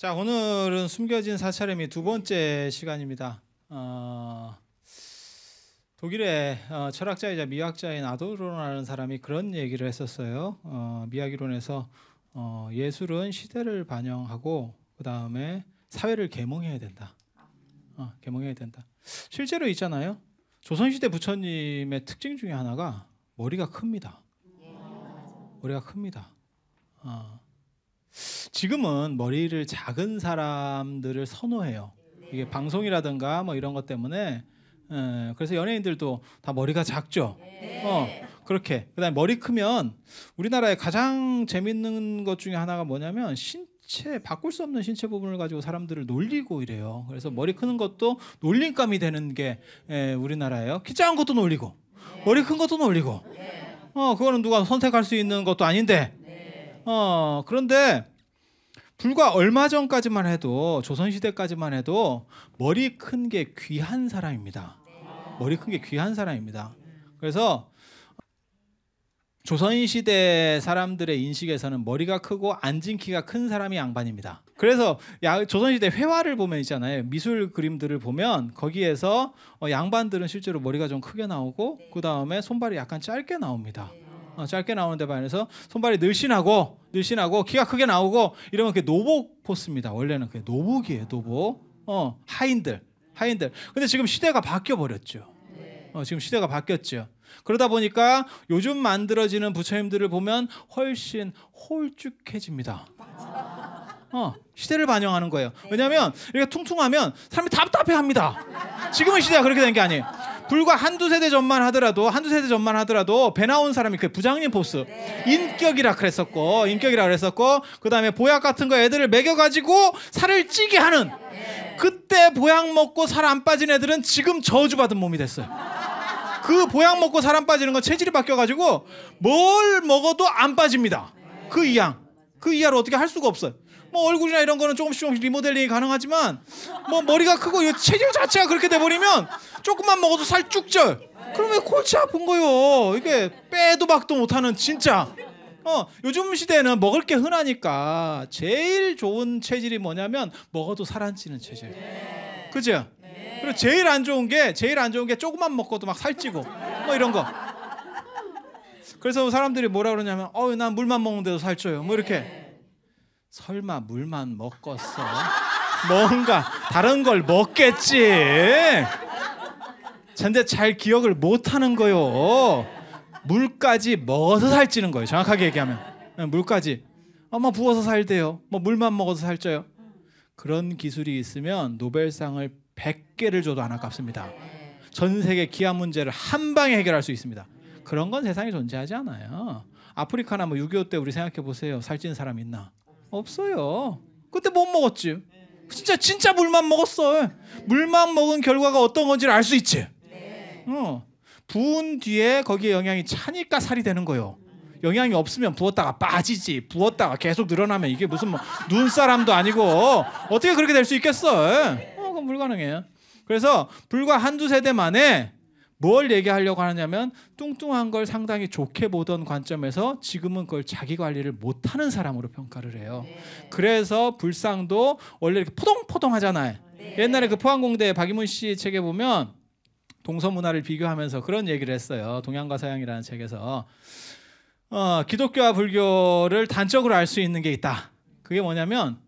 자 오늘은 숨겨진 사찰의 두 번째 시간입니다. 어, 독일의 어, 철학자이자 미학자인 아도르라는 사람이 그런 얘기를 했었어요. 어, 미학이론에서 어, 예술은 시대를 반영하고 그 다음에 사회를 계몽해야 된다. 어, 계몽해야 된다. 실제로 있잖아요. 조선시대 부처님의 특징 중에 하나가 머리가 큽니다. 머리가 큽니다. 어. 지금은 머리를 작은 사람들을 선호해요. 이게 방송이라든가 뭐 이런 것 때문에 에, 예, 그래서 연예인들도 다 머리가 작죠. 어 그렇게 그다음에 머리 크면 우리나라의 가장 재밌는 것 중에 하나가 뭐냐면 신체 바꿀 수 없는 신체 부분을 가지고 사람들을 놀리고 이래요. 그래서 머리 크는 것도 놀림감이 되는 게 에, 예, 우리나라예요. 키 작은 것도 놀리고 머리 큰 것도 놀리고 어 그거는 누가 선택할 수 있는 것도 아닌데 어, 그런데 불과 얼마 전까지만 해도 조선 시대까지만 해도 머리 큰 게 귀한 사람입니다. 머리 큰 게 귀한 사람입니다. 그래서 조선 시대 사람들의 인식에서는 머리가 크고 앉은 키가 큰 사람이 양반입니다. 그래서 야, 조선 시대 회화를 보면 있잖아요. 미술 그림들을 보면 거기에서 어, 양반들은 실제로 머리가 좀 크게 나오고 네. 그 다음에 손발이 약간 짧게 나옵니다. 네. 어, 짧게 나오는데 반해서 손발이 늘씬하고 늘씬하고 키가 크게 나오고 이러면 그게 노복 포스입니다. 원래는 그게 노복이에요. 노복. 어, 하인들. 하인들. 근데 지금 시대가 바뀌어 버렸죠. 네. 어, 지금 시대가 바뀌었죠. 그러다 보니까 요즘 만들어지는 부처님들을 보면 훨씬 홀쭉해집니다. 어, 시대를 반영하는 거예요. 네. 왜냐하면 이렇게 퉁퉁하면 사람이 답답해합니다. 지금의 시대가 그렇게 된 게 아니에요. 불과 한두 세대 전만 하더라도 한두 세대 전만 하더라도 배 나온 사람이 그 부장님 보스 네. 인격이라 그랬었고 인격이라 그랬었고 그다음에 보약 같은 거 애들을 먹여 가지고 살을 찌게 하는 네. 그때 보약 먹고 살 안 빠진 애들은 지금 저주받은 몸이 됐어요. 그 보약 먹고 살 안 빠지는 건 체질이 바뀌어 가지고 뭘 먹어도 안 빠집니다. 그 이양. 그이하로 어떻게 할 수가 없어요. 뭐 얼굴이나 이런 거는 조금씩 조금씩 리모델링이 가능하지만 뭐 머리가 크고 체질 자체가 그렇게 돼버리면 조금만 먹어도 살 쭉절. 그러면 골치 아픈 거요. 이게 빼도 박도 못하는 진짜. 어 요즘 시대는 에 먹을 게 흔하니까 제일 좋은 체질이 뭐냐면 먹어도 살 안 찌는 체질. 그죠? 그리고 제일 안 좋은 게 제일 안 좋은 게 조금만 먹고도 막 살찌고 뭐 이런 거. 그래서 사람들이 뭐라 그러냐면 어난 물만 먹는데도 살쪄요. 뭐 이렇게. 설마 물만 먹었어 뭔가 다른 걸 먹겠지. 근데 잘 기억을 못 하는 거요. 물까지 먹어서 살찌는 거예요. 정확하게 얘기하면 네, 물까지 엄마 부어서 살대요. 뭐 물만 먹어서 살쪄요. 그런 기술이 있으면 노벨상을 100개를 줘도 안 아깝습니다. 전 세계 기아 문제를 한 방에 해결할 수 있습니다. 그런 건 세상에 존재하지 않아요. 아프리카나 뭐6.25때 우리 생각해 보세요. 살찐 사람 있나? 없어요. 그때 못 먹었지. 진짜 진짜 물만 먹었어. 물만 먹은 결과가 어떤 건지를 알 수 있지. 네. 어. 부은 뒤에 거기에 영양이 차니까 살이 되는 거요. 예 영양이 없으면 부었다가 빠지지. 부었다가 계속 늘어나면 이게 무슨 뭐 눈사람도 아니고 어떻게 그렇게 될 수 있겠어? 어, 그건 불가능해요. 그래서 불과 한두 세대 만에 뭘 얘기하려고 하냐면 뚱뚱한 걸 상당히 좋게 보던 관점에서 지금은 그걸 자기 관리를 못하는 사람으로 평가를 해요. 네. 그래서 불상도 원래 이렇게 포동포동하잖아요. 네. 옛날에 그 포항공대 박이문 씨 책에 보면 동서문화를 비교하면서 그런 얘기를 했어요. 동양과 서양이라는 책에서 어, 기독교와 불교를 단적으로 알 수 있는 게 있다. 그게 뭐냐면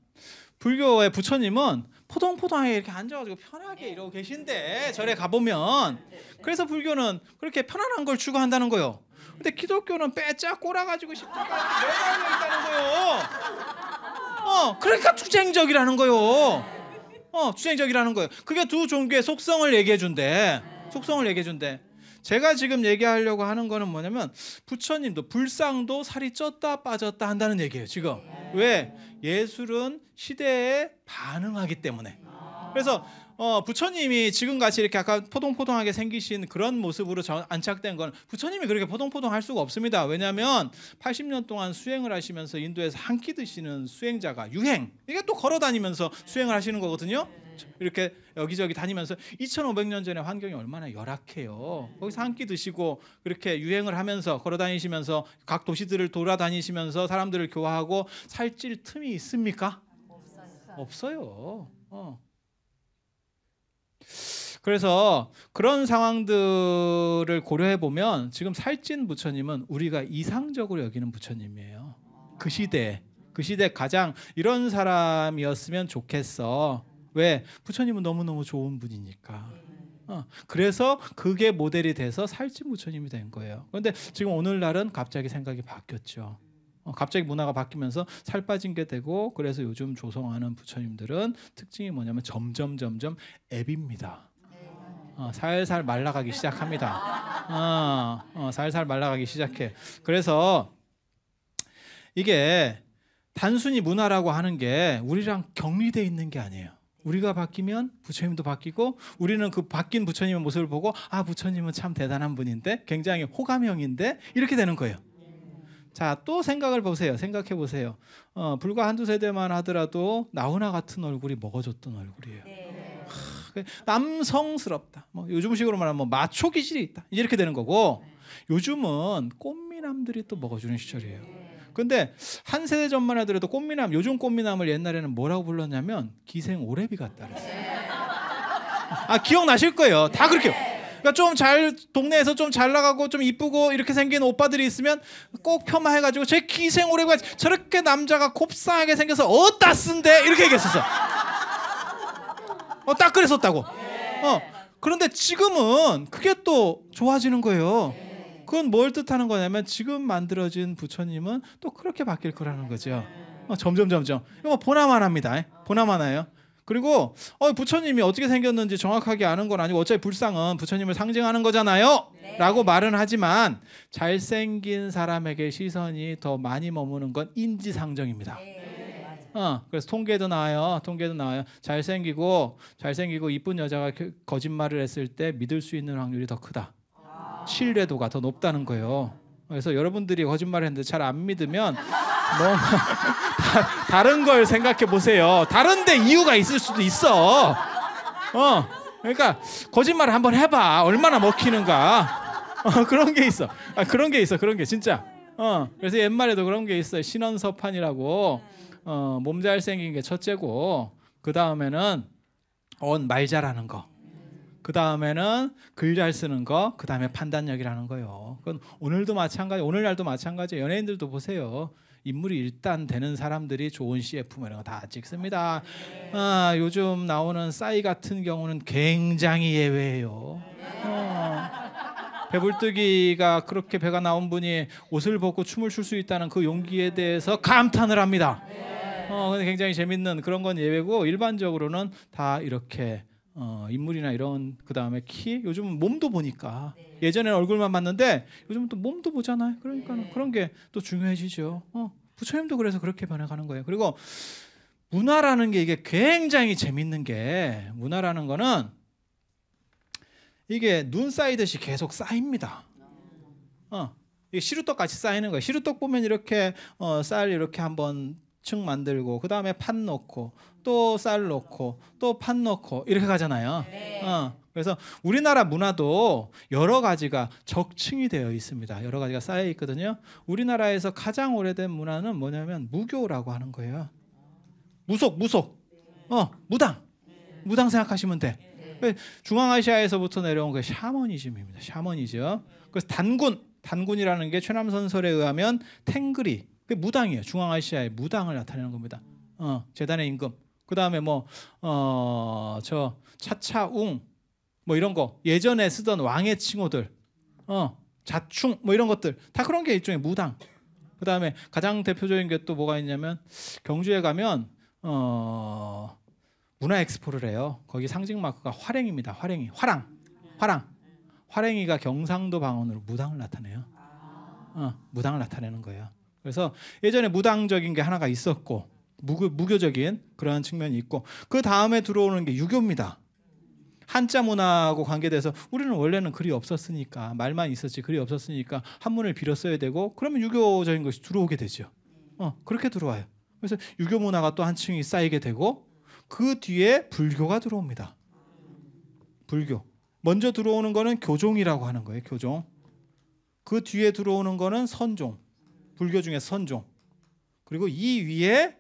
불교의 부처님은 포동포동하게 이렇게 앉아가지고 편하게 네. 이러고 계신데 절에 가보면 네, 네, 그래서 불교는 그렇게 편안한 걸 추구한다는 거요. 예 근데 기독교는 빼짝 꼬라가지고 십자가에 매달려 있다는 거요. 예 어, 그러니까 투쟁적이라는 거요. 예 어, 투쟁적이라는 거예요. 그게 두 종교의 속성을 얘기해 준대. 속성을 얘기해 준대. 제가 지금 얘기하려고 하는 거는 뭐냐면 부처님도 불상도 살이 쪘다 빠졌다 한다는 얘기예요. 지금 왜 예술은 시대에 반응하기 때문에 그래서 어, 부처님이 지금같이 이렇게 아까 포동포동하게 생기신 그런 모습으로 안착된 건 부처님이 그렇게 포동포동할 수가 없습니다. 왜냐하면 80년 동안 수행을 하시면서 인도에서 한 끼 드시는 수행자가 유행 이게 또 걸어다니면서 수행을 하시는 거거든요. 네. 이렇게 여기저기 다니면서 2,500년 전에 환경이 얼마나 열악해요. 네. 거기서 한 끼 드시고 그렇게 유행을 하면서 걸어 다니시면서 각 도시들을 돌아다니시면서 사람들을 교화하고 살찔 틈이 있습니까? 없어요. 어. 그래서 그런 상황들을 고려해 보면 지금 살찐 부처님은 우리가 이상적으로 여기는 부처님이에요. 그 시대, 그 시대 가장 이런 사람이었으면 좋겠어. 왜 부처님은 너무너무 좋은 분이니까. 어, 그래서 그게 모델이 돼서 살찐 부처님이 된 거예요. 그런데 지금 오늘날은 갑자기 생각이 바뀌었죠. 어, 갑자기 문화가 바뀌면서 살 빠진 게 되고 그래서 요즘 조성하는 부처님들은 특징이 뭐냐면 점점 점점 앱입니다. 어, 살살 말라가기 시작합니다. 어, 어 살살 말라가기 시작해. 그래서 이게 단순히 문화라고 하는 게 우리랑 격리돼 있는 게 아니에요. 우리가 바뀌면 부처님도 바뀌고 우리는 그 바뀐 부처님의 모습을 보고 아 부처님은 참 대단한 분인데 굉장히 호감형인데 이렇게 되는 거예요. 자, 또 생각을 보세요. 생각해 보세요. 어, 불과 한두 세대만 하더라도 나훈아 같은 얼굴이 먹어줬던 얼굴이에요. 네. 하, 그 남성스럽다. 뭐 요즘식으로 말하면 뭐 마초 기질이 있다. 이렇게 되는 거고 네. 요즘은 꽃미남들이 또 먹어주는 시절이에요. 네. 근데 한 세대 전만 하더라도 꽃미남 요즘 꽃미남을 옛날에는 뭐라고 불렀냐면 기생 오래비 같다 그랬어아 요 기억나실 거예요. 다 그렇게. 그러니까 좀 잘 동네에서 좀 잘 나가고 좀 이쁘고 이렇게 생긴 오빠들이 있으면 꼭 폄하해 가지고 제 기생 오래비가 저렇게 남자가 곱상하게 생겨서 어따 쓴데 이렇게 얘기했었어. 어딱 그랬었다고. 어. 그런데 지금은 그게 또 좋아지는 거예요. 그건 뭘 뜻하는 거냐면 지금 만들어진 부처님은 또 그렇게 바뀔 거라는 거죠. 어, 점점 점점 이거 뭐 보나마나입니다. 예? 보나마나요 그리고 어, 부처님이 어떻게 생겼는지 정확하게 아는 건 아니고 어차피 불상은 부처님을 상징하는 거잖아요. 네. 라고 말은 하지만 잘생긴 사람에게 시선이 더 많이 머무는 건 인지상정입니다. 네. 어, 그래서 통계도 나와요. 통계도 나와요. 잘생기고 잘생기고 이쁜 여자가 거짓말을 했을 때 믿을 수 있는 확률이 더 크다. 신뢰도가 더 높다는 거예요. 그래서 여러분들이 거짓말을 했는데 잘 안 믿으면 뭐 다, 른걸 생각해 보세요. 다른데 이유가 있을 수도 있어. 어, 그러니까 거짓말을 한번 해봐. 얼마나 먹히는가. 어, 그런 게 있어. 아, 그런 게 있어. 그런 게 진짜. 어, 그래서 옛말에도 그런 게 있어요. 신원서판이라고 어, 몸 잘생긴 게 첫째고 그 다음에는 언말 잘하는 거. 그 다음에는 글 잘 쓰는 거, 그 다음에 판단력이라는 거요. 그건 오늘도 마찬가지, 오늘날도 마찬가지. 연예인들도 보세요. 인물이 일단 되는 사람들이 좋은 CF 뭐 이런 거 다 찍습니다. 아, 요즘 나오는 싸이 같은 경우는 굉장히 예외예요. 어. 배불뜨기가 그렇게 배가 나온 분이 옷을 벗고 춤을 출 수 있다는 그 용기에 대해서 감탄을 합니다. 어, 근데 굉장히 재밌는 그런 건 예외고 일반적으로는 다 이렇게 어, 인물이나 이런 그 다음에 키 요즘 몸도 보니까 네. 예전에는 얼굴만 봤는데 요즘은 또 몸도 보잖아요. 그러니까 네. 그런 게 또 중요해지죠. 어, 부처님도 그래서 그렇게 변해가는 거예요. 그리고 문화라는 게 이게 굉장히 재밌는 게 문화라는 거는 이게 눈 쌓이듯이 계속 쌓입니다. 아. 어. 이게 시루떡 같이 쌓이는 거예요. 시루떡 보면 이렇게 어, 쌀 이렇게 한번 층 만들고 그 다음에 판 넣고 또 쌀 넣고 또판 넣고 이렇게 가잖아요. 네. 어. 그래서 우리나라 문화도 여러 가지가 적층이 되어 있습니다. 여러 가지가 쌓여 있거든요. 우리나라에서 가장 오래된 문화는 뭐냐면 무교라고 하는 거예요. 무속, 무속, 어 무당, 무당 생각하시면 돼. 네. 중앙아시아에서부터 내려온 그 샤머니즘입니다. 샤머니즘. 그래서 단군, 단군이라는 게 최남선설에 의하면 탱그리, 그 무당이에요. 중앙아시아의 무당을 나타내는 겁니다. 어, 재단의 임금. 그 다음에 뭐, 어, 저, 차차웅, 뭐 이런 거. 예전에 쓰던 왕의 칭호들. 어, 자충, 뭐 이런 것들. 다 그런 게 일종의 무당. 그 다음에 가장 대표적인 게 또 뭐가 있냐면, 경주에 가면, 어, 문화 엑스포를 해요. 거기 상징 마크가 화랭입니다. 화랭이. 화랑. 화랑. 화랭이가 경상도 방언으로 무당을 나타내요. 어, 무당을 나타내는 거예요. 그래서 예전에 무당적인 게 하나가 있었고 무교, 적인 그러한 측면이 있고 그 다음에 들어오는 게 유교입니다. 한자 문화하고 관계돼서 우리는 원래는 글이 없었으니까 말만 있었지 글이 없었으니까 한문을 빌어 었야 되고 그러면 유교적인 것이 들어오게 되죠. 어 그렇게 들어와요. 그래서 유교 문화가 또 한 층이 쌓이게 되고 그 뒤에 불교가 들어옵니다. 불교 먼저 들어오는 거는 교종이라고 하는 거예요. 교종 그 뒤에 들어오는 거는 선종 불교 중에 선종. 그리고 이 위에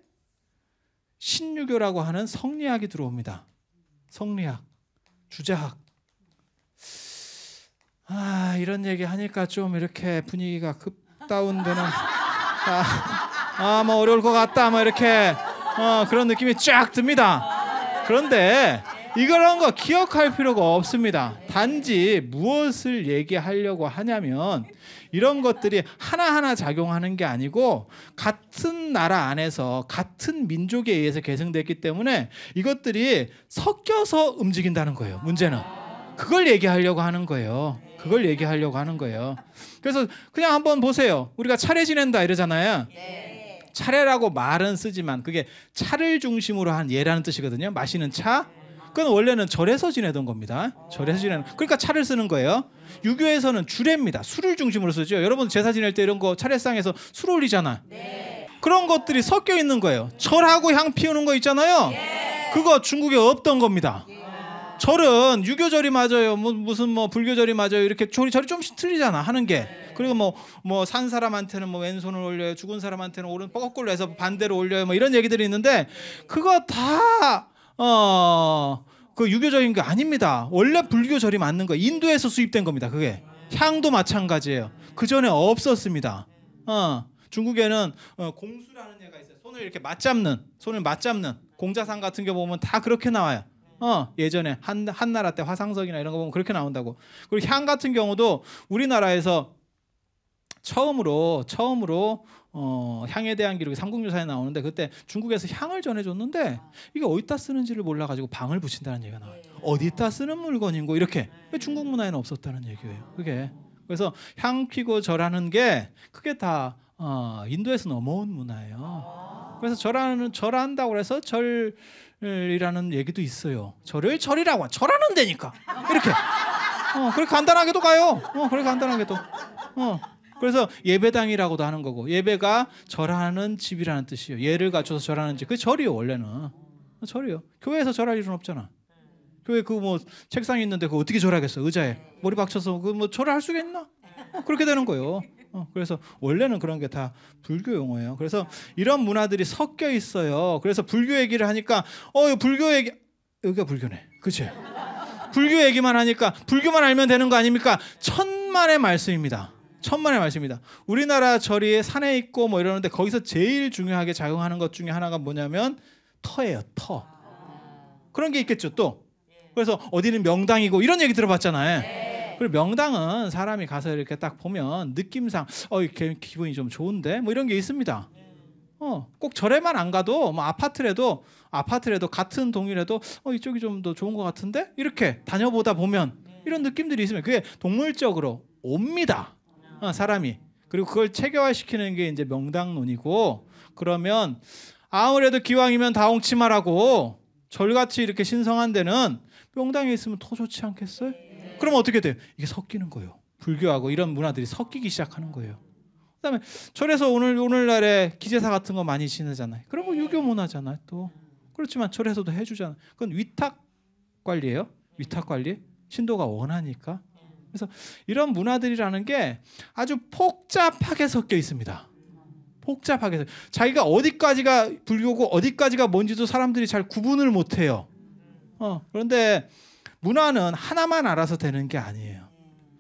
신유교라고 하는 성리학이 들어옵니다. 성리학, 주자학. 아, 이런 얘기 하니까 좀 이렇게 분위기가 급 다운되는 아, 아, 뭐 어려울 것 같다. 뭐 이렇게 어, 그런 느낌이 쫙 듭니다. 그런데 이런 거 기억할 필요가 없습니다. 단지 무엇을 얘기하려고 하냐면 이런 것들이 하나하나 작용하는 게 아니고 같은 나라 안에서 같은 민족에 의해서 계승됐기 때문에 이것들이 섞여서 움직인다는 거예요. 문제는 그걸 얘기하려고 하는 거예요. 그걸 얘기하려고 하는 거예요. 그래서 그냥 한번 보세요. 우리가 차례 지낸다 이러잖아요. 차례라고 말은 쓰지만 그게 차를 중심으로 한 예라는 뜻이거든요. 마시는 차, 그건 원래는 절에서 지내던 겁니다. 절에서 지내는. 그러니까 차를 쓰는 거예요. 유교에서는 주례입니다. 술을 중심으로 쓰죠. 여러분 제사 지낼 때 이런 거 차례상에서 술 올리잖아. 네. 그런 것들이 섞여 있는 거예요. 절하고 향 피우는 거 있잖아요. 그거 중국에 없던 겁니다. 네. 절은 유교절이 맞아요. 뭐, 무슨 뭐 불교절이 맞아요. 이렇게 절이 절이 좀씩 틀리잖아 하는 게. 그리고 뭐 뭐 산 사람한테는 뭐 왼손을 올려요. 죽은 사람한테는 오른 거꾸로 해서 반대로 올려요. 뭐 이런 얘기들이 있는데 그거 다 어, 그 유교적인 게 아닙니다. 원래 불교절이 맞는 거 인도에서 수입된 겁니다. 그게 향도 마찬가지예요. 그 전에 없었습니다. 어, 중국에는 어, 공수라는 애가 있어요. 손을 이렇게 맞잡는 손을 맞잡는 공자상 같은 게 보면 다 그렇게 나와요. 어, 예전에 한, 한나라 때 화상석이나 이런 거 보면 그렇게 나온다고. 그리고 향 같은 경우도 우리나라에서 처음으로 처음으로 어, 향에 대한 기록이 삼국유사에 나오는데 그때 중국에서 향을 전해줬는데 이게 어디다 쓰는지를 몰라가지고 방을 붙인다는 얘기가 나와요. 네. 어디다 쓰는 물건인고 이렇게 네. 중국 문화에는 없었다는 얘기예요. 그게 그래서 향 피고 절하는 게 그게 다 어, 인도에서 넘어온 문화예요. 그래서 절하는 절한다고 해서 절이라는 얘기도 있어요. 절을 절이라고 절하는 데니까 이렇게. 어, 그렇게 간단하게도 가요. 어, 그렇게 간단하게도. 어. 그래서 예배당이라고도 하는 거고 예배가 절하는 집이라는 뜻이에요. 예를 갖춰서 절하는 집. 그 절이요 원래는. 그 절이요. 교회에서 절할 일은 없잖아. 교회 그 뭐 책상이 있는데 그 어떻게 절하겠어 의자에 머리 박혀서그 뭐 절을 할 수가 있나? 그렇게 되는 거예요. 어, 그래서 원래는 그런 게 다 불교 용어예요. 그래서 이런 문화들이 섞여 있어요. 그래서 불교 얘기를 하니까 어 불교 얘기 여기가 불교네. 그치? 불교 얘기만 하니까 불교만 알면 되는 거 아닙니까? 천만의 말씀입니다. 천만의 말씀입니다. 우리나라 절이 산에 있고 뭐 이러는데 거기서 제일 중요하게 작용하는 것 중에 하나가 뭐냐면 터예요. 터. 그런 게 있겠죠 또. 그래서 어디는 명당이고 이런 얘기 들어봤잖아요. 그리고 명당은 사람이 가서 이렇게 딱 보면 느낌상 어 이렇게 기분이 좀 좋은데 뭐 이런 게 있습니다. 어, 꼭 절에만 안 가도 뭐 아파트라도 아파트라도 같은 동일해도 어 이쪽이 좀 더 좋은 것 같은데 이렇게 다녀보다 보면 이런 느낌들이 있으면 그게 동물적으로 옵니다. 어, 사람이 그리고 그걸 체계화시키는 게 이제 명당론이고 그러면 아무래도 기왕이면 다홍치마라고 절같이 이렇게 신성한 데는 명당에 있으면 더 좋지 않겠어요? 그럼 어떻게 돼요? 이게 섞이는 거예요. 불교하고 이런 문화들이 섞이기 시작하는 거예요. 그다음에 절에서 오늘 오늘날에 기제사 같은 거 많이 지내잖아요. 그런 거 유교 문화잖아요. 또 그렇지만 절에서도 해주잖아요. 그건 위탁 관리예요. 위탁 관리 신도가 원하니까 그래서 이런 문화들이라는 게 아주 복잡하게 섞여 있습니다. 복잡하게 자기가 어디까지가 불교고 어디까지가 뭔지도 사람들이 잘 구분을 못 해요. 어, 그런데 문화는 하나만 알아서 되는 게 아니에요.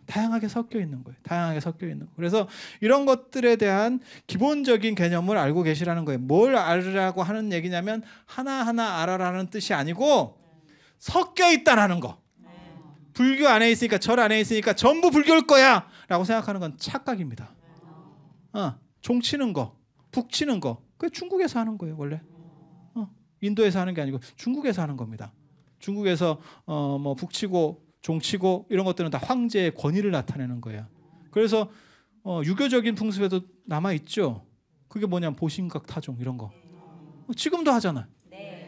다양하게 섞여 있는 거예요. 다양하게 섞여 있는 거. 그래서 이런 것들에 대한 기본적인 개념을 알고 계시라는 거예요. 뭘 알으라고 하는 얘기냐면 하나하나 알아라는 뜻이 아니고 섞여 있다라는 거. 불교 안에 있으니까 절 안에 있으니까 전부 불교일 거야라고 생각하는 건 착각입니다. 어, 종 치는 거, 북 치는 거, 그 중국에서 하는 거예요 원래. 어, 인도에서 하는 게 아니고 중국에서 하는 겁니다. 중국에서 어, 뭐 북치고 종치고 이런 것들은 다 황제의 권위를 나타내는 거예요. 그래서 어, 유교적인 풍습에도 남아 있죠. 그게 뭐냐면 보신각 타종 이런 거. 어, 지금도 하잖아.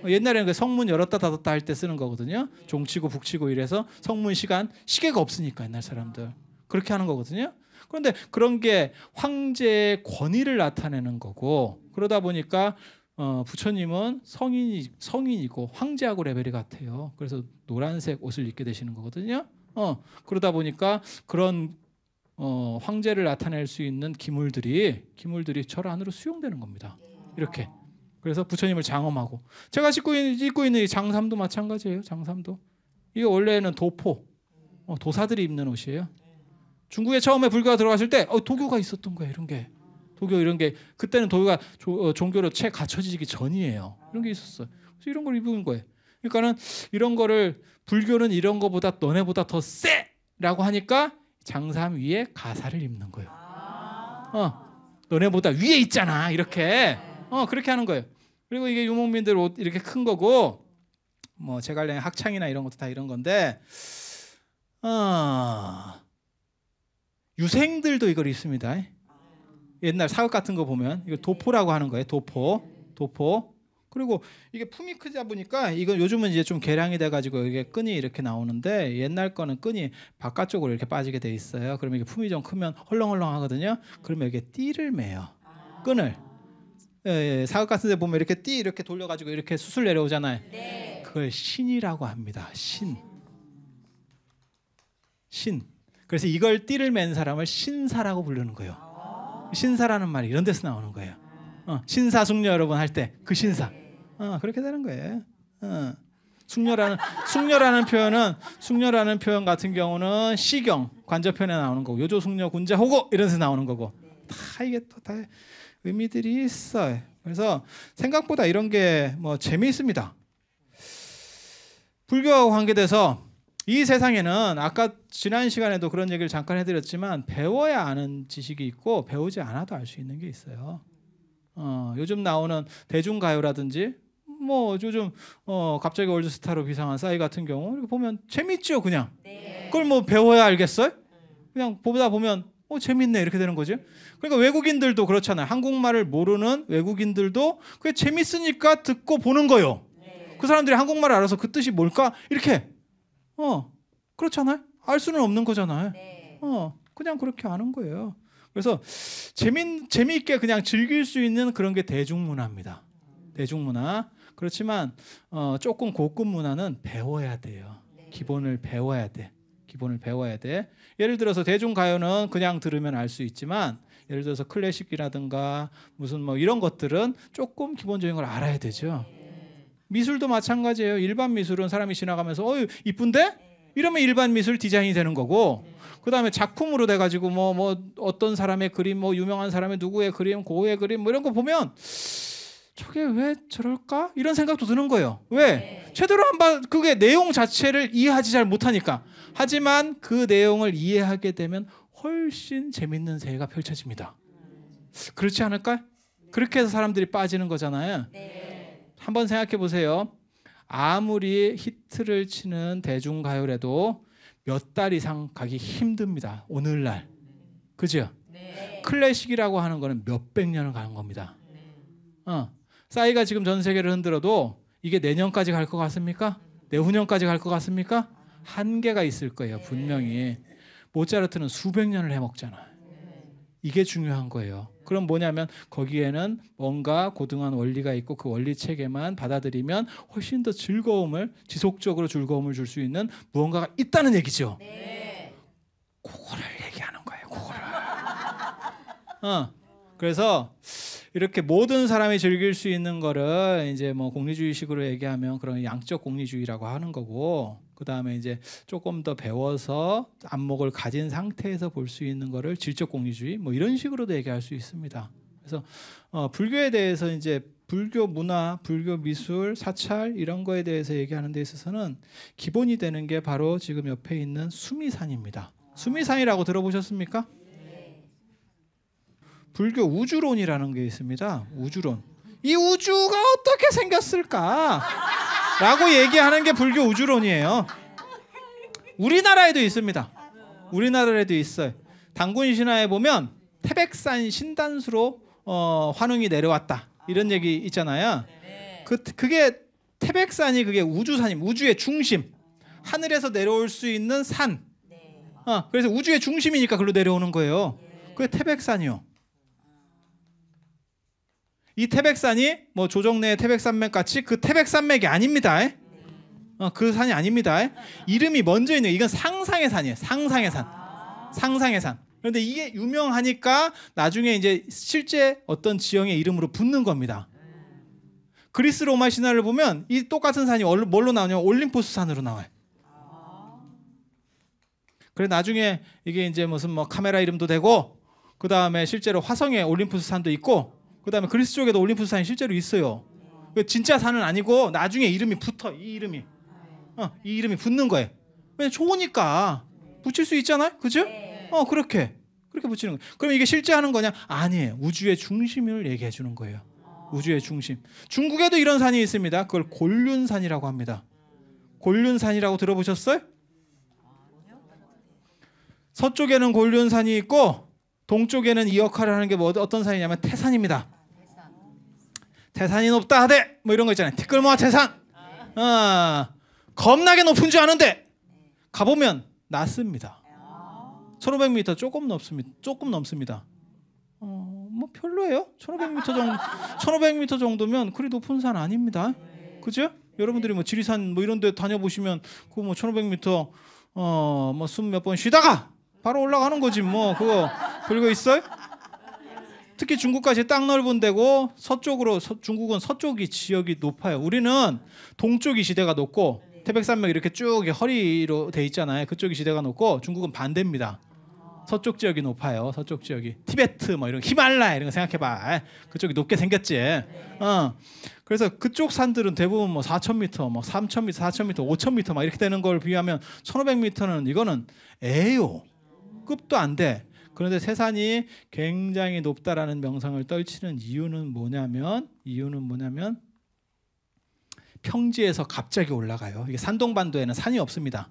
어, 옛날에는 그 성문 열었다 닫았다 할 때 쓰는 거거든요. 종치고 북치고 이래서 성문 시간 시계가 없으니까 옛날 사람들 그렇게 하는 거거든요. 그런데 그런 게 황제의 권위를 나타내는 거고 그러다 보니까 어, 부처님은 성인이 성인이고 황제하고 레벨이 같아요. 그래서 노란색 옷을 입게 되시는 거거든요. 어, 그러다 보니까 그런 어, 황제를 나타낼 수 있는 기물들이 기물들이 절 안으로 수용되는 겁니다. 이렇게 그래서 부처님을 장엄하고 제가 씻고 있는, 입고 있는 이 장삼도 마찬가지예요. 장삼도 이게 원래는 도포 어, 도사들이 입는 옷이에요. 중국에 처음에 불교가 들어갔을 때 어, 도교가 있었던 거예요. 이런 게 도교 이런 게 그때는 도교가 조, 어, 종교로 채갖춰지기 전이에요. 이런 게 있었어. 그래서 이런 걸 입은 거예요. 그러니까는 이런 거를 불교는 이런 거보다 너네보다 더 세라고 하니까 장삼 위에 가사를 입는 거예요. 어, 너네보다 위에 있잖아 이렇게. 어 그렇게 하는 거예요. 그리고 이게 유목민들 옷 이렇게 큰 거고 뭐 제갈량의 학창이나 이런 것도 다 이런 건데 아 유생들도 이걸 입습니다. 옛날 사극 같은 거 보면 이거 도포라고 하는 거예요. 도포, 도포. 그리고 이게 품이 크다 보니까 이건 요즘은 이제 좀 개량이 돼가지고 이게 끈이 이렇게 나오는데 옛날 거는 끈이 바깥쪽으로 이렇게 빠지게 돼 있어요. 그러면 이게 품이 좀 크면 헐렁헐렁 하거든요. 그러면 이게 띠를 매요. 끈을. 예, 예, 예. 사극 같은 데 보면 이렇게 띠 이렇게 돌려 가지고 이렇게 수술 내려오잖아요. 네. 그걸 신이라고 합니다. 신. 신. 그래서 이걸 띠를 맨 사람을 신사라고 부르는 거예요. 신사라는 말이 이런 데서 나오는 거예요. 어, 신사 숙녀 여러분 할 때 그 신사. 어, 그렇게 되는 거예요. 어. 숙녀라는 숙녀라는 표현은 숙녀라는 표현 같은 경우는 시경 관저편에 나오는 거고 요조 숙녀 군자 호고 이런 데서 나오는 거고 다 이게 또다 의미들이 있어요. 그래서 생각보다 이런 게 뭐 재미있습니다. 불교와 관계돼서 이 세상에는 아까 지난 시간에도 그런 얘기를 잠깐 해드렸지만 배워야 아는 지식이 있고 배우지 않아도 알 수 있는 게 있어요. 어, 요즘 나오는 대중가요라든지 뭐 요즘 어, 갑자기 월드스타로 비상한 싸이 같은 경우 보면 재밌죠 그냥. 네. 그걸 뭐 배워야 알겠어요? 그냥 보다 보면 어, 재밌네. 이렇게 되는 거죠. 그러니까 외국인들도 그렇잖아요. 한국말을 모르는 외국인들도 그게 재밌으니까 듣고 보는 거요. 예그 네. 사람들이 한국말을 알아서 그 뜻이 뭘까? 이렇게. 어, 그렇잖아요. 알 수는 없는 거잖아요. 네. 어, 그냥 그렇게 아는 거예요. 그래서 재미 재미있게 그냥 즐길 수 있는 그런 게 대중문화입니다. 대중문화. 그렇지만 어, 조금 고급 문화는 배워야 돼요. 네. 기본을 배워야 돼. 기본을 배워야 돼. 예를 들어서 대중가요는 그냥 들으면 알 수 있지만 예를 들어서 클래식이라든가 무슨 뭐 이런 것들은 조금 기본적인 걸 알아야 되죠. 미술도 마찬가지예요. 일반 미술은 사람이 지나가면서 어유 이쁜데 이러면 일반 미술 디자인이 되는 거고 그 다음에 작품으로 돼가지고 뭐뭐 뭐 어떤 사람의 그림 뭐 유명한 사람의 누구의 그림 고의 그림 뭐 이런 거 보면 저게 왜 저럴까? 이런 생각도 드는 거예요. 왜? 네. 최대로 한번 그게 내용 자체를 이해하지 잘 못하니까. 하지만 그 내용을 이해하게 되면 훨씬 재밌는 세계가 펼쳐집니다. 그렇지 않을까요? 그렇게 해서 사람들이 빠지는 거잖아요. 네. 한번 생각해 보세요. 아무리 히트를 치는 대중가요라도 몇 달 이상 가기 힘듭니다. 오늘날. 그죠? 네. 클래식이라고 하는 거는 몇 백 년을 가는 겁니다. 어. 싸이가 지금 전 세계를 흔들어도 이게 내년까지 갈 것 같습니까? 내후년까지 갈 것 같습니까? 한계가 있을 거예요, 분명히. 모차르트는 수백 년을 해먹잖아. 이게 중요한 거예요. 그럼 뭐냐면 거기에는 뭔가 고등한 원리가 있고 그 원리 체계만 받아들이면 훨씬 더 즐거움을 지속적으로 즐거움을 줄 수 있는 무언가가 있다는 얘기죠. 네. 그거를 얘기하는 거예요. 그거를. 어. 그래서 이렇게 모든 사람이 즐길 수 있는 거를 이제 뭐 공리주의식으로 얘기하면 그런 양적 공리주의라고 하는 거고 그 다음에 이제 조금 더 배워서 안목을 가진 상태에서 볼 수 있는 거를 질적 공리주의 뭐 이런 식으로도 얘기할 수 있습니다. 그래서 어, 불교에 대해서 이제 불교 문화, 불교 미술, 사찰 이런 거에 대해서 얘기하는 데 있어서는 기본이 되는 게 바로 지금 옆에 있는 수미산입니다. 수미산이라고 들어보셨습니까? 불교 우주론이라는 게 있습니다. 우주론. 이 우주가 어떻게 생겼을까? 라고 얘기하는 게 불교 우주론이에요. 우리나라에도 있습니다. 우리나라에도 있어요. 당군 신화에 보면 태백산 신단수로 어, 환웅이 내려왔다. 이런 얘기 있잖아요. 그 그게 태백산이 그게 우주산임, 우주의 중심. 하늘에서 내려올 수 있는 산. 네. 어, 그래서 우주의 중심이니까 글로 내려오는 거예요. 그게 태백산이요. 이 태백산이 뭐조정내의 태백산맥 같이 그 태백산맥이 아닙니다. 어, 그 산이 아닙니다. 이름이 먼저 있는 이건 상상의 산이에요. 상상의 산. 상상의 산. 그런데 이게 유명하니까 나중에 이제 실제 어떤 지형의 이름으로 붙는 겁니다. 그리스 로마 신화를 보면 이 똑같은 산이 뭘로 나오냐면 올림포스 산으로 나와요. 그래 나중에 이게 이제 무슨 뭐 카메라 이름도 되고 그 다음에 실제로 화성에 올림푸스 산도 있고 그다음에 그리스 쪽에도 올림푸스 산이 실제로 있어요. 그 진짜 산은 아니고 나중에 이름이 붙어 이 이름이 어, 이 이름이 붙는 거예요. 왜냐 좋으니까 붙일 수 있잖아요, 그죠? 어 그렇게 그렇게 붙이는 거예요. 그럼 이게 실제 하는 거냐? 아니에요. 우주의 중심을 얘기해 주는 거예요. 우주의 중심. 중국에도 이런 산이 있습니다. 그걸 곤륜산이라고 합니다. 곤륜산이라고 들어보셨어요? 서쪽에는 곤륜산이 있고 동쪽에는 이 역할을 하는 게 뭐 어떤 사 산이냐면 태산입니다. 태산이 높다 하되 뭐 이런 거 있잖아요. 티끌모아 태산. 아, 겁나게 높은 줄 아는데 가보면 낮습니다. 1500m 조금 넘습니다. 조금 넘습니다. 어, 뭐 별로예요. 1500m 정도 1500m 정도면 그리 높은 산 아닙니다. 그죠? 여러분들이 뭐 지리산 뭐 이런 데 다녀 보시면 그 뭐 1500m 어뭐 숨 몇 번 쉬다가 바로 올라가는 거지 뭐 그거 별거 있어요? 특히 중국까지 땅 넓은 데고 서쪽으로 서, 중국은 서쪽이 지역이 높아요. 우리는 동쪽이 지대가 높고 태백산맥 이렇게 쭉 허리로 돼 있잖아요. 그쪽이 지대가 높고 중국은 반대입니다. 서쪽 지역이 높아요. 서쪽 지역이 티베트 뭐 이런 히말라야 이런 거 생각해봐. 그쪽이 높게 생겼지. 네. 어. 그래서 그쪽 산들은 대부분 뭐 4,000m, 뭐 3,000m, 4,000m, 5,000m 막 이렇게 되는 걸 비하면 1,500m는 이거는 에요. 급도안 돼. 그런데 세산이 굉장히 높다라는 명성을 떨치는 이유는 뭐냐면 이유는 뭐냐면 평지에서 갑자기 올라가요. 이게 산동반도에는 산이 없습니다.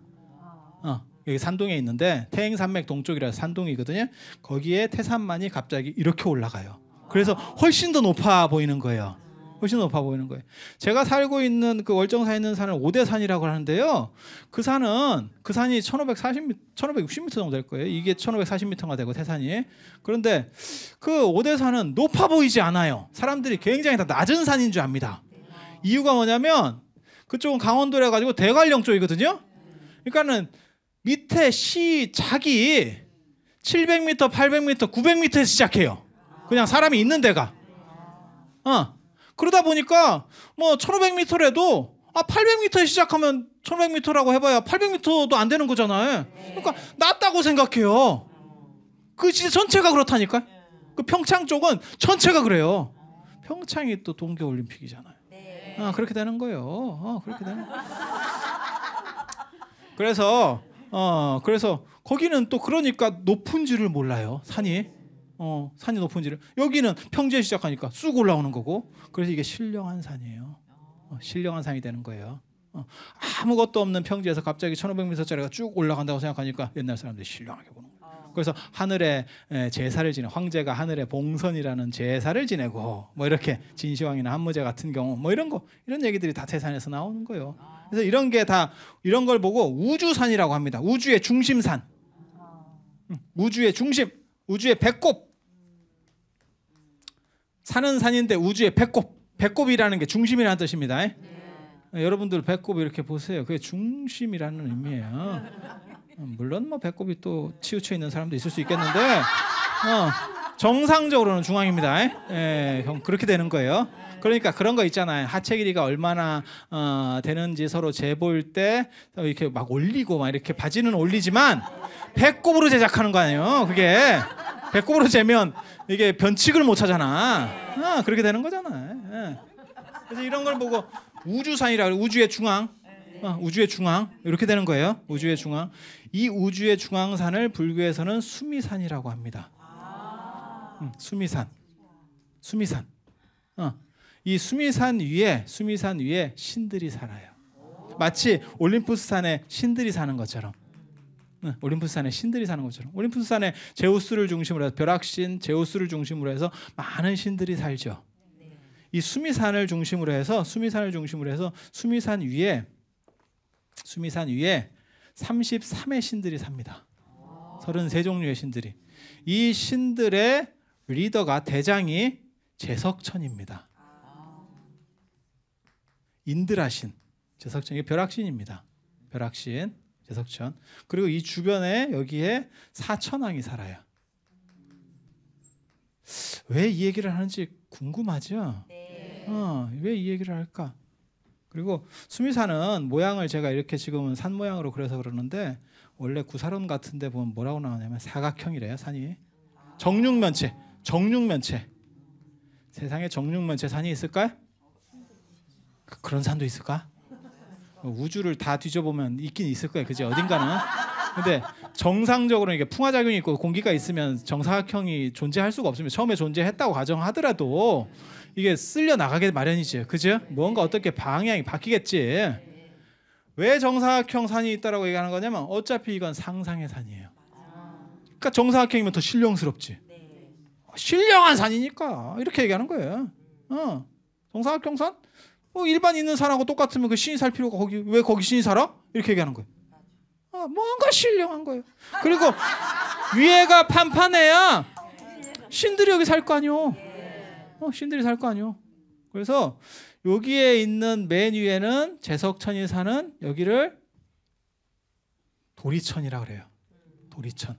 어, 여기 산동에 있는데 태행산맥 동쪽이라서 산동이거든요. 거기에 태산만이 갑자기 이렇게 올라가요. 그래서 훨씬 더 높아 보이는 거예요. 훨씬 높아 보이는 거예요. 제가 살고 있는 그 월정사에 있는 산을 오대산이라고 하는데요. 그 산은 그 산이 1 5 4 0 1560m 정도 될 거예요. 이게 1540m가 되고 태산이. 그런데 그 오대산은 높아 보이지 않아요. 사람들이 굉장히 다 낮은 산인 줄 압니다. 이유가 뭐냐면 그쪽은 강원도래 가지고 대관령 쪽이거든요. 그러니까는 밑에 시 자기 700m, 800m, 900m에서 시작해요. 그냥 사람이 있는 데가. 어. 그러다 보니까 뭐 1500m래도 아 800m 시작하면 1500m라고 해봐야 800m도 안 되는 거잖아요. 그러니까 낮다고 생각해요. 그 진짜 전체가 그렇다니까. 그 평창 쪽은 전체가 그래요. 평창이 또 동계 올림픽이잖아요. 아 그렇게 되는 거예요. 아, 그렇게 되는. 거예 그래서 어 그래서 거기는 또 그러니까 높은 줄을 몰라요 산이. 어, 산이 높은지를 여기는 평지에 시작하니까 쑥 올라오는 거고 그래서 이게 신령한 산이에요. 어, 신령한 산이 되는 거예요. 어, 아무것도 없는 평지에서 갑자기 1500m짜리가 쭉 올라간다고 생각하니까 옛날 사람들이 신령하게 보는 거예요. 아. 그래서 하늘에 제사를 지내 황제가 하늘에 봉선이라는 제사를 지내고 뭐 이렇게 진시황이나 한무제 같은 경우 뭐 이런 거 이런 얘기들이 다 태산에서 나오는 거예요. 아. 그래서 이런 게 다 이런 걸 보고 우주산이라고 합니다. 우주의 중심산. 아. 우주의 중심. 우주의 배꼽 산은 산인데 우주의 배꼽 배꼽이라는 게 중심이라는 뜻입니다. 예? 네. 여러분들 배꼽 이렇게 보세요. 그게 중심이라는 의미예요. 어, 물론 뭐 배꼽이 또 치우쳐 있는 사람도 있을 수 있겠는데 어. 정상적으로는 중앙입니다. 예, 그렇게 되는 거예요. 그러니까 그런 거 있잖아요. 하체 길이가 얼마나 어, 되는지 서로 재볼 때 이렇게 막 올리고 막 이렇게 바지는 올리지만 배꼽으로 제작하는 거 아니에요. 그게 배꼽으로 재면 이게 변칙을 못 찾잖아. 아, 그렇게 되는 거잖아. 예. 그래서 이런 걸 보고 우주산이라 우주의 중앙. 어, 우주의 중앙 이렇게 되는 거예요. 우주의 중앙. 이 우주의 중앙산을 불교에서는 수미산이라고 합니다. 어, 수미산. 수미산. 어. 이 수미산 위에 수미산 위에 신들이 살아요. 마치 올림푸스산에 신들이 사는 것처럼. 응, 올림푸스산에 신들이 사는 것처럼 올림푸스산에 제우스를 중심으로 해서 벼락신 제우스를 중심으로 해서 많은 신들이 살죠. 이 수미산을 중심으로 해서 수미산을 중심으로 해서 수미산 위에 수미산 위에 33의 신들이 삽니다. 33종류의 신들이 이 신들의 리더가 대장이 제석천입니다. 인드라신 제석천 이게 벼락신입니다. 벼락신 제석천 그리고 이 주변에 여기에 사천왕이 살아요. 왜 이 얘기를 하는지 궁금하죠? 네. 어, 왜이 얘기를 할까? 그리고 수미사는 모양을 제가 이렇게 지금은 산 모양으로 그래서 그러는데 원래 구사론 같은데 보면 뭐라고 나오냐면 사각형이래요 산이 정육면체 정육면체. 세상에 정육면체 산이 있을까? 요 그, 그런 산도 있을까? 우주를 다 뒤져보면 있긴 있을 거예요. 그지 어딘가는. 근데 정상적으로 이게 풍화작용이 있고 공기가 있으면 정사각형이 존재할 수가 없습니다. 처음에 존재했다고 가정하더라도 이게 쓸려 나가게 마련이지. 그죠? 뭔가 어떻게 방향이 바뀌겠지. 왜 정사각형 산이 있다라고 얘기하는 거냐면 어차피 이건 상상의 산이에요. 그러니까 정사각형이면 더 신령스럽지. 신령한 산이니까 이렇게 얘기하는 거예요. 어. 정사각 경산? 뭐 일반 있는 산하고 똑같으면 그 신이 살 필요가 거기 왜 거기 신이 살아? 이렇게 얘기하는 거예요. 어, 뭔가 신령한 거예요. 그리고 위에가 판판해야 신들이 여기 살 거 아니오. 어, 신들이 살 거 아니오. 그래서 여기에 있는 맨 위에는 제석천이 사는 여기를 도리천이라 그래요. 도리천.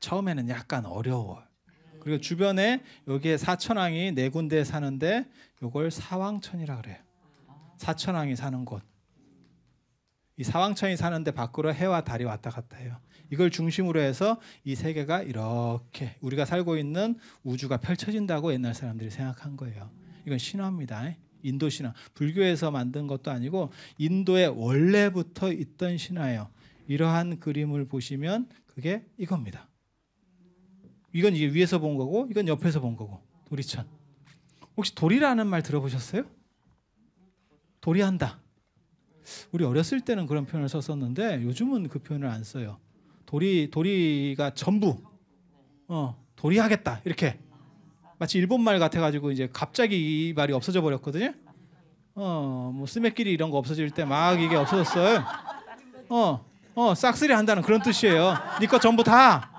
처음에는 약간 어려워. 그리고 주변에 여기에 사천왕이 네 군데 사는데 이걸 사왕천이라 그래요. 사천왕이 사는 곳. 이 사왕천이 사는데 밖으로 해와 달이 왔다 갔다 해요. 이걸 중심으로 해서 이 세계가 이렇게 우리가 살고 있는 우주가 펼쳐진다고 옛날 사람들이 생각한 거예요. 이건 신화입니다. 인도 신화. 불교에서 만든 것도 아니고 인도에 원래부터 있던 신화예요. 이러한 그림을 보시면 그게 이겁니다. 이건 이제 위에서 본 거고 이건 옆에서 본 거고 도리천. 혹시 도리라는 말 들어보셨어요? 도리한다. 우리 어렸을 때는 그런 표현을 썼었는데 요즘은 그 표현을 안 써요. 도리 도리가 전부 어 도리하겠다 이렇게 마치 일본 말 같아가지고 이제 갑자기 이 말이 없어져 버렸거든요. 어뭐 스매끼리 이런 거 없어질 때 막 이게 없어졌어요. 어어 어, 싹쓸이 한다는 그런 뜻이에요. 니꺼네 전부 다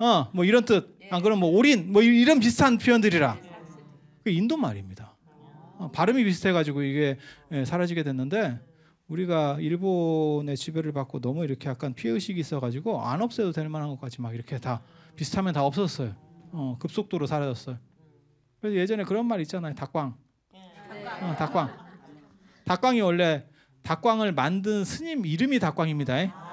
어, 뭐 이런 뜻. 안 아, 그럼 뭐 올인, 뭐 이런 비슷한 표현들이라. 그 인도 말입니다. 어, 발음이 비슷해가지고 이게 예, 사라지게 됐는데 우리가 일본의 지배를 받고 너무 이렇게 약간 피해 의식이 있어가지고 안 없애도 될 만한 것까지 막 이렇게 다 비슷하면 다 없었어요. 어, 급속도로 사라졌어요. 그래서 예전에 그런 말 있잖아요. 닭광. 어, 닭광. 닭광이 원래 닭광을 만든 스님 이름이 닭광입니다.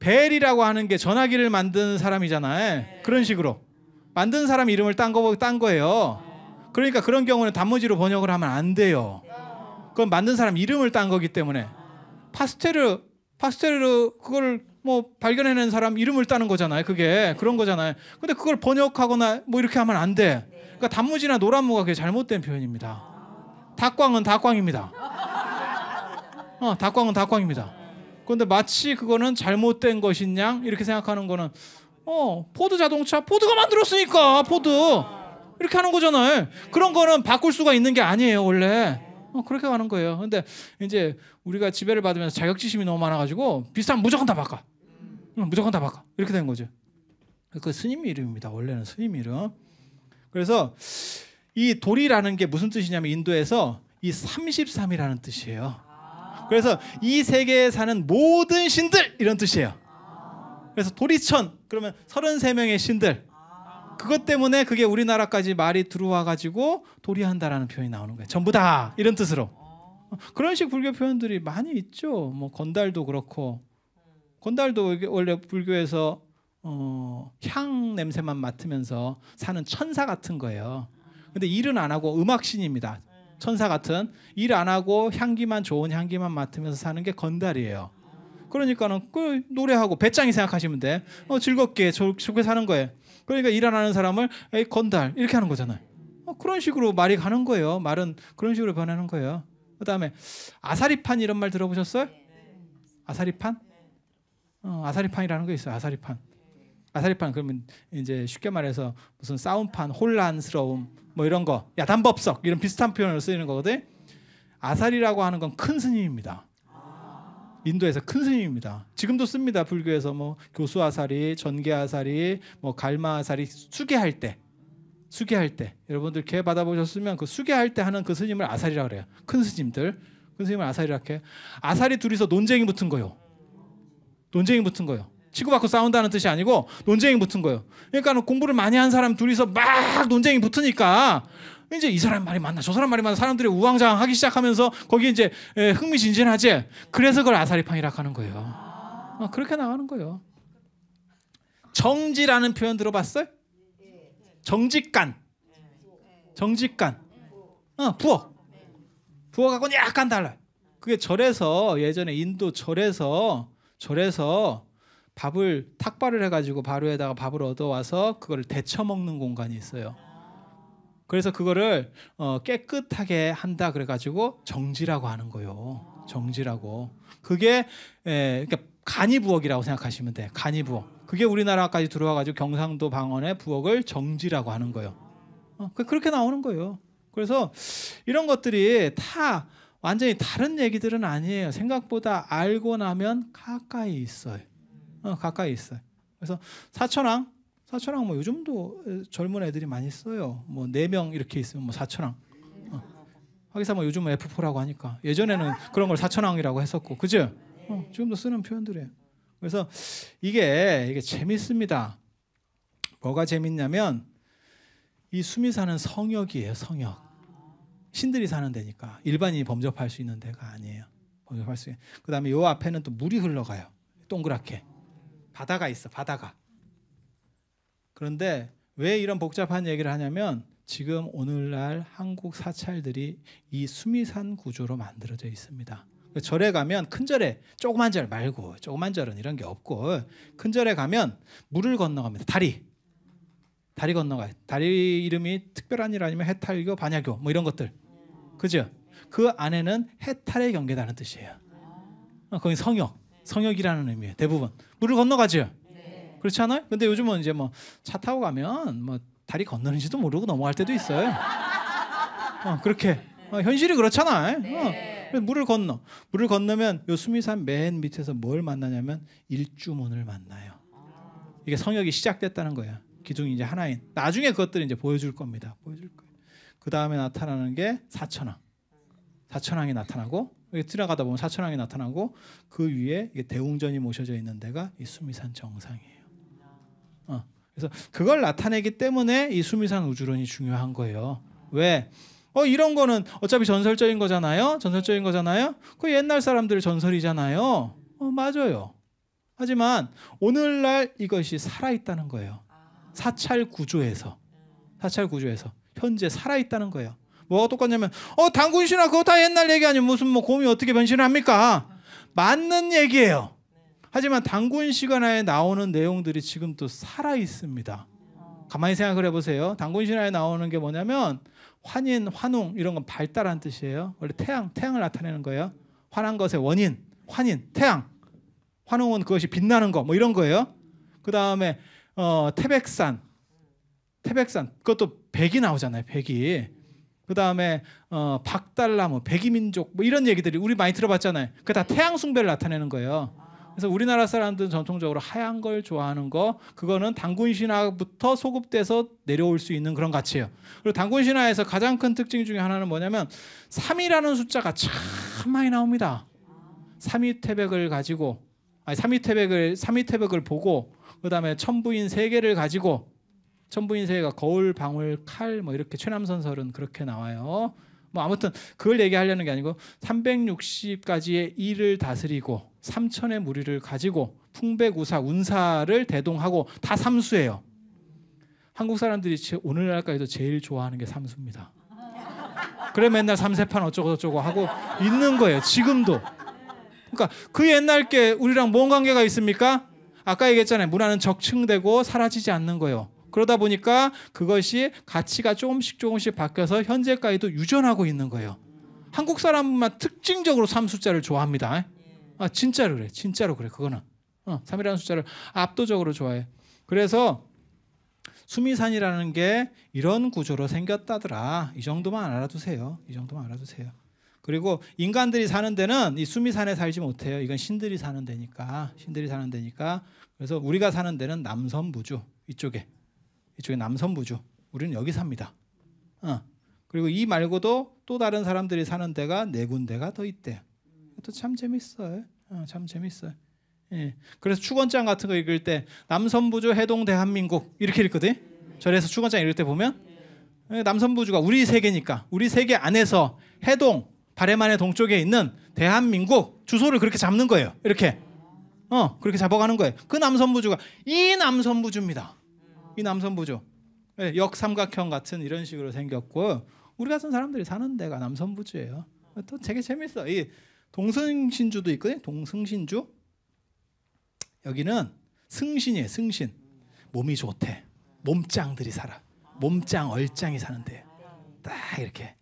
벨이라고 하는 게 전화기를 만든 사람이잖아요. 네. 그런 식으로 만든 사람 이름을 딴, 거, 딴 거예요. 그러니까 그런 경우는 단무지로 번역을 하면 안 돼요. 그건 만든 사람 이름을 딴 거기 때문에 파스텔르 파스텔르 그걸 뭐 발견해낸 사람 이름을 따는 거잖아요. 그게 그런 거잖아요. 근데 그걸 번역하거나 뭐 이렇게 하면 안 돼. 그러니까 단무지나 노란무가 그게 잘못된 표현입니다. 닭광은 닭광입니다. 어, 닭광은 닭광입니다. 그런데 마치 그거는 잘못된 것인 양 이렇게 생각하는 거는 어 포드 자동차 포드가 만들었으니까 포드 이렇게 하는 거잖아요. 그런 거는 바꿀 수가 있는 게 아니에요 원래. 어, 그렇게 가는 거예요. 근데 이제 우리가 지배를 받으면서 자격지심이 너무 많아가지고 비슷한 무조건 다 바꿔. 응, 무조건 다 바꿔. 이렇게 된 거죠. 그 스님 이름입니다. 원래는 스님 이름. 그래서 이 돌이라는 게 무슨 뜻이냐면 인도에서 이 33이라는 뜻이에요. 그래서 이 세계에 사는 모든 신들 이런 뜻이에요. 그래서 도리천 그러면 33명의 신들 그것 때문에 그게 우리나라까지 말이 들어와 가지고 도리한다라는 표현이 나오는 거예요. 전부 다 이런 뜻으로. 그런 식 불교 표현들이 많이 있죠. 뭐 건달도 그렇고 건달도 원래 불교에서 어, 향 냄새만 맡으면서 사는 천사 같은 거예요. 근데 일은 안 하고 음악 신입니다. 천사 같은 일 안 하고 향기만 좋은 향기만 맡으면서 사는 게 건달이에요. 그러니까는 그 노래하고 배짱이 생각하시면 돼. 어, 즐겁게 좋게 사는 거예요. 그러니까 일 안 하는 사람을 에이, 건달 이렇게 하는 거잖아요. 어, 그런 식으로 말이 가는 거예요. 말은 그런 식으로 변하는 거예요. 그다음에 아사리판 이런 말 들어보셨어요? 아사리판? 어, 아사리판이라는 거 있어요. 아사리판. 아사리판 그러면 이제 쉽게 말해서 무슨 싸움판, 혼란스러움 뭐 이런 거, 야단법석 이런 비슷한 표현으로 쓰이는 거거든. 아사리라고 하는 건 큰 스님입니다. 인도에서 큰 스님입니다. 지금도 씁니다. 불교에서 뭐 교수 아사리, 전개 아사리, 뭐 갈마 아사리 수계할 때, 수계할 때 여러분들 개 받아보셨으면 그 수계할 때 하는 그 스님을 아사리라 그래요. 큰 스님들, 큰 스님을 아사리라 해. 아사리 둘이서 논쟁이 붙은 거요. 논쟁이 붙은 거요. 치고받고 싸운다는 뜻이 아니고 논쟁이 붙은 거예요. 그러니까 공부를 많이 한 사람 둘이서 막 논쟁이 붙으니까 이제 이 사람 말이 맞나 저 사람 말이 맞나 사람들이 우왕좌왕하기 시작하면서 거기에 이제 예, 흥미진진하지. 그래서 그걸 아사리팡이라고 하는 거예요. 아, 그렇게 나가는 거예요. 정지라는 표현 들어봤어요? 정직간, 정직간, 어, 부엌, 부엌하고는 약간 달라요. 그게 절에서 예전에 인도 절에서 절에서 밥을 탁발을 해가지고 바로에다가 밥을 얻어와서 그거를 데쳐 먹는 공간이 있어요. 그래서 그거를 어, 깨끗하게 한다 그래가지고 정지라고 하는 거요. 정지라고. 그게 에, 예, 그러니까 간이 부엌이라고 생각하시면 돼. 간이 부엌. 그게 우리나라까지 들어와가지고 경상도 방언의 부엌을 정지라고 하는 거예요. 어, 그, 그렇게 나오는 거예요. 그래서 이런 것들이 다 완전히 다른 얘기들은 아니에요. 생각보다 알고 나면 가까이 있어요. 어, 가까이 있어요. 그래서 사천왕 사천왕 뭐 요즘도 젊은 애들이 많이 써요. 뭐 네 명 이렇게 있으면 뭐 사천왕. 어. 하기사 뭐 요즘은 F4라고 하니까 예전에는 그런 걸 사천왕이라고 했었고 그죠? 어, 지금도 쓰는 표현들이에요. 그래서 이게 이게 재밌습니다. 뭐가 재밌냐면 이 수미 사는 성역이에요. 성역. 신들이 사는 데니까 일반인이 범접할 수 있는 데가 아니에요. 범접할 수. 있는. 그다음에 요 앞에는 또 물이 흘러가요. 동그랗게. 바다가 있어 바다가 그런데 왜 이런 복잡한 얘기를 하냐면 지금 오늘날 한국 사찰들이 이 수미산 구조로 만들어져 있습니다. 그 절에 가면 큰 절에 조그만 절 말고 조그만 절은 이런 게 없고 큰 절에 가면 물을 건너갑니다. 다리 다리 건너가요. 다리 이름이 특별한 일 아니면 해탈교, 반야교 뭐 이런 것들 그죠? 그 안에는 해탈의 경계라는 뜻이에요. 어, 거기 성역 성역이라는 의미예요. 대부분 물을 건너가죠. 그렇지 않아요? 근데 요즘은 이제 뭐 차 타고 가면 뭐 다리 건너는지도 모르고 넘어갈 때도 있어요. 어, 그렇게 어, 현실이 그렇잖아. 요 어, 물을 건너. 물을 건너면 요 수미산 맨 밑에서 뭘 만나냐면 일주문을 만나요. 이게 성역이 시작됐다는 거야. 기둥이 이제 하나인. 나중에 그것들을 이제 보여줄 겁니다. 보여줄 거예요. 그 다음에 나타나는 게 사천왕. 사천왕이 나타나고 들어가다 보면 사천왕이 나타나고 그 위에 대웅전이 모셔져 있는 데가 이 수미산 정상이에요. 어. 그래서 그걸 나타내기 때문에 이 수미산 우주론이 중요한 거예요. 왜? 어 이런 거는 어차피 전설적인 거잖아요. 전설적인 거잖아요. 그 옛날 사람들의 전설이잖아요. 어 맞아요. 하지만 오늘날 이것이 살아 있다는 거예요. 사찰 구조에서 사찰 구조에서 현재 살아 있다는 거예요. 뭐가 똑같냐면 어 당군 신화 그거 다 옛날 얘기 아니 무슨 뭐 곰이 어떻게 변신을 합니까? 맞는 얘기예요. 하지만 당군 신화에 나오는 내용들이 지금 또 살아 있습니다. 가만히 생각을 해보세요. 당군 신화에 나오는 게 뭐냐면 환인, 환웅 이런 건 발달한 뜻이에요. 원래 태양, 태양을 나타내는 거예요. 환한 것의 원인, 환인, 태양. 환웅은 그것이 빛나는 거, 뭐 이런 거예요. 그 다음에 어, 태백산, 태백산 그것도 백이 나오잖아요. 백이 그 다음에 어, 박달나무, 백이민족 뭐 이런 얘기들이 우리 많이 들어봤잖아요. 그게 다 태양 숭배를 나타내는 거예요. 그래서 우리나라 사람들은 전통적으로 하얀 걸 좋아하는 거 그거는 단군 신화부터 소급돼서 내려올 수 있는 그런 가치예요. 그리고 단군 신화에서 가장 큰 특징 중에 하나는 뭐냐면 3이라는 숫자가 참 많이 나옵니다. 3위 태백을 가지고 아니 3위 태백을 3위 태백을 보고 그다음에 천부인 세 개를 가지고 천부인세가 거울, 방울, 칼 뭐 이렇게 최남선설은 그렇게 나와요. 뭐 아무튼 그걸 얘기하려는 게 아니고 360가지의 일을 다스리고 3천의 무리를 가지고 풍백우사 운사를 대동하고 다 삼수예요. 한국 사람들이 오늘날까지도 제일 좋아하는 게 삼수입니다. 그래 맨날 삼세판 어쩌고 저쩌고 하고 있는 거예요. 지금도. 그러니까 그 옛날 게 우리랑 뭔 관계가 있습니까? 아까 얘기했잖아요. 문화는 적층되고 사라지지 않는 거예요. 그러다 보니까 그것이 가치가 조금씩 조금씩 바뀌어서 현재까지도 유전하고 있는 거예요. 한국 사람만 특징적으로 3 숫자를 좋아합니다. 아, 진짜로 그래. 진짜로 그래. 그거는. 어, 3이라는 숫자를 압도적으로 좋아해. 그래서 수미산이라는 게 이런 구조로 생겼다더라. 이 정도만 알아두세요. 이 정도만 알아두세요. 그리고 인간들이 사는 데는 이 수미산에 살지 못해요. 이건 신들이 사는 데니까. 신들이 사는 데니까. 그래서 우리가 사는 데는 남섬부주 이쪽에 이쪽에 남선부주. 우리는 여기 삽니다. 어. 그리고 이 말고도 또 다른 사람들이 사는 데가 네 군데가 더 있대. 이것도 참 재밌어요. 어, 참 재밌어요. 예. 그래서 축원장 같은 거 읽을 때 남선부주 해동 대한민국 이렇게 읽거든. 절에서 축원장 읽을 때 보면 예, 남선부주가 우리 세계니까 우리 세계 안에서 해동 바레만의 동쪽에 있는 대한민국 주소를 그렇게 잡는 거예요. 이렇게 어 그렇게 잡아가는 거예요. 그 남선부주가 이 남선부주입니다. 이 남선부죠. 네, 역삼각형 같은 이런 식으로 생겼고 우리 같은 사람들이 사는 데가 남선부주예요. 또 되게 재밌어. 이 동승신주도 있거든요. 동승신주. 여기는 승신이에요. 승신. 몸이 좋대. 몸짱들이 살아. 몸짱 얼짱이 사는데 딱 이렇게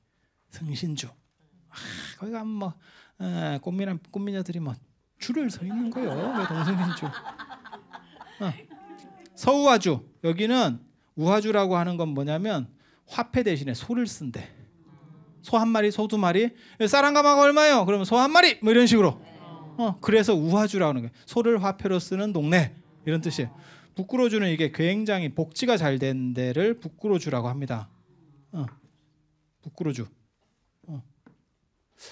승신주. 아, 거기 가뭐 아, 어, 꽃미남 꽃미녀들이 뭐 줄을 서 있는 거예요. 동승신주. 어. 서우화주 여기는 우화주라고 하는 건 뭐냐면 화폐 대신에 소를 쓴대. 소 한 마리, 소 두 마리. 사람가마가 얼마예요? 그러면 소 한 마리. 뭐 이런 식으로. 어, 그래서 우화주라고 하는 거예요. 소를 화폐로 쓰는 동네. 이런 뜻이에요. 북구로주는 이게 굉장히 복지가 잘 된 데를 부끄러주라고 합니다. 어. 북구로주. 어.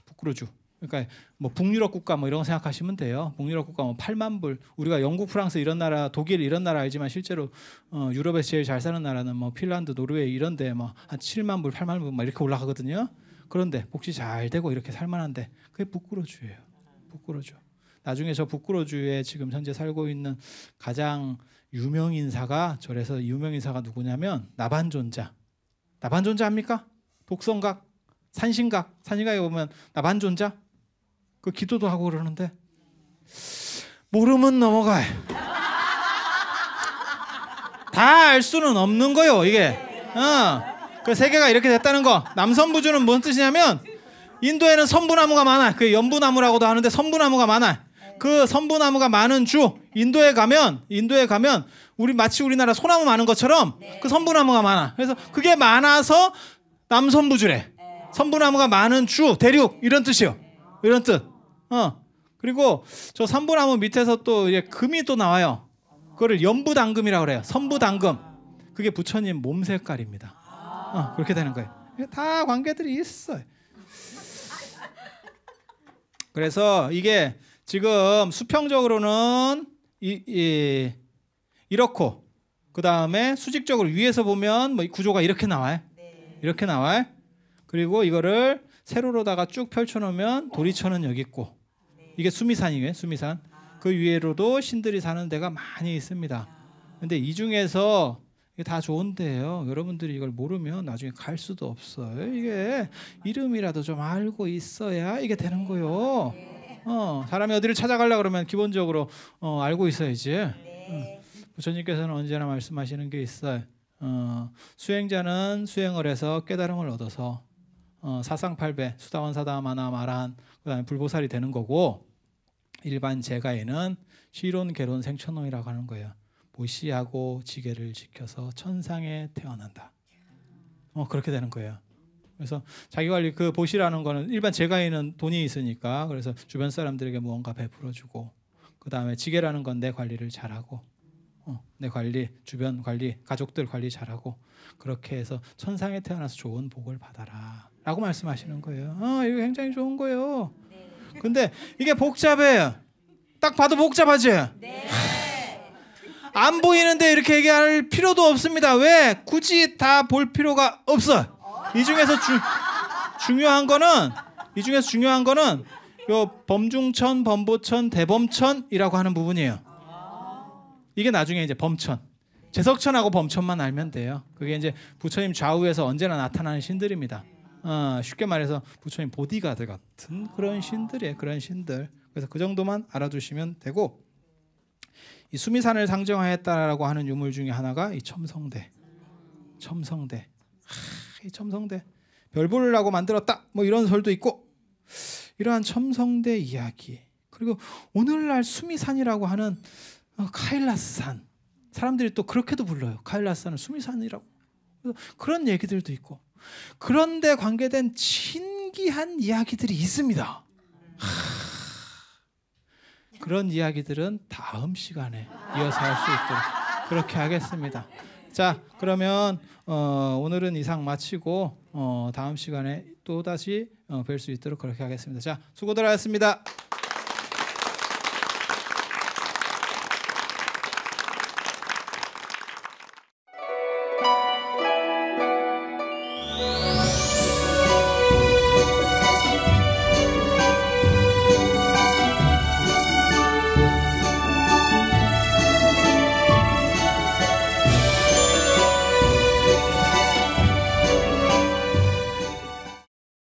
북구로주. 그러니까 뭐 북유럽 국가 뭐 이런 거 생각하시면 돼요. 북유럽 국가 뭐 8만 불. 우리가 영국, 프랑스 이런 나라, 독일 이런 나라 알지만 실제로 어, 유럽에서 제일 잘 사는 나라는 뭐 핀란드, 노르웨이 이런 데한 뭐 7만 불, 8만 불막 이렇게 올라가거든요. 그런데 복지 잘 되고 이렇게 살 만한데 그게 북구로주예요. 북구로주. 나중에 저 북구로주에 지금 현재 살고 있는 가장 유명 인사가 절에서 유명 인사가 누구냐면 나반존자. 나반존자 합니까? 독성각 산신각, 산신각에 보면 나반존자 그 기도도 하고 그러는데 모르면 넘어가요. 다 알 수는 없는 거요 이게. 어. 그 세계가 이렇게 됐다는 거. 남선부주는 무슨 뜻이냐면 인도에는 선부나무가 많아. 그 연부나무라고도 하는데 선부나무가 많아. 그 선부나무가 많은 주 인도에 가면 인도에 가면 우리 마치 우리나라 소나무 많은 것처럼 그 선부나무가 많아. 그래서 그게 많아서 남선부주래. 선부나무가 많은 주 대륙 이런 뜻이요. 이런 뜻. 어. 그리고 저 3분 하면 밑에서 또 이제 금이 또 나와요. 그거를 연부당금이라고 그래요. 선부당금. 그게 부처님 몸 색깔입니다. 어, 그렇게 되는 거예요. 다 관계들이 있어요. 그래서 이게 지금 수평적으로는 이, 이, 이렇고 그 다음에 수직적으로 위에서 보면 뭐 구조가 이렇게 나와요. 네. 이렇게 나와요. 그리고 이거를 세로로다가 쭉 펼쳐놓으면 도리천은 여기 있고 이게 수미산이에요. 수미산. 그 위에로도 신들이 사는 데가 많이 있습니다. 근데 이 중에서 다 좋은데요. 여러분들이 이걸 모르면 나중에 갈 수도 없어요. 이게 이름이라도 좀 알고 있어야 이게 되는 거요. 어, 사람이 어디를 찾아가려 그러면 기본적으로 어, 알고 있어야지. 어. 부처님께서는 언제나 말씀하시는 게 있어요. 어, 수행자는 수행을 해서 깨달음을 얻어서 어, 사상팔배 수다원 사다마나 마란 그다음에 불보살이 되는 거고 일반 제가에는 시론 개론 생천홍이라고 하는 거예요. 모시하고 지계를 지켜서 천상에 태어난다. 어 그렇게 되는 거예요. 그래서 자기 관리 그 보시라는 거는 일반 제가에는 돈이 있으니까 그래서 주변 사람들에게 무언가 베풀어주고 그 다음에 지계라는 건 내 관리를 잘하고 어, 내 관리 주변 관리 가족들 관리 잘하고 그렇게 해서 천상에 태어나서 좋은 복을 받아라라고 말씀하시는 거예요. 아 이거 굉장히 좋은 거예요. 근데 이게 복잡해. 요딱 봐도 복잡하지? 네. 안 보이는데 이렇게 얘기할 필요도 없습니다. 왜? 굳이 다 볼 필요가 없어. 이 중에서 주, 중요한 거는 이 중에서 중요한 거는 요 범중천, 범보천, 대범천이라고 하는 부분이에요. 이게 나중에 이제 범천. 재석천하고 범천만 알면 돼요. 그게 이제 부처님 좌우에서 언제나 나타나는 신들입니다. 어, 쉽게 말해서 부처님 보디가드 같은 그런 신들이에요. 그런 신들. 그래서 그 정도만 알아두시면 되고 이 수미산을 상징하였다라고 하는 유물 중에 하나가 이 첨성대. 첨성대. 하, 이 첨성대. 별불이라고 만들었다. 뭐 이런 설도 있고 이러한 첨성대 이야기. 그리고 오늘날 수미산이라고 하는 어, 카일라스산. 사람들이 또 그렇게도 불러요. 카일라스산을 수미산이라고. 그래서 그런 얘기들도 있고 그런데 관계된 신기한 이야기들이 있습니다. 그런 이야기들은 다음 시간에 이어서 할 수 있도록 그렇게 하겠습니다. 자, 그러면 어, 오늘은 이상 마치고 어, 다음 시간에 또 다시 어, 뵐수 있도록 그렇게 하겠습니다. 자, 수고들 하셨습니다.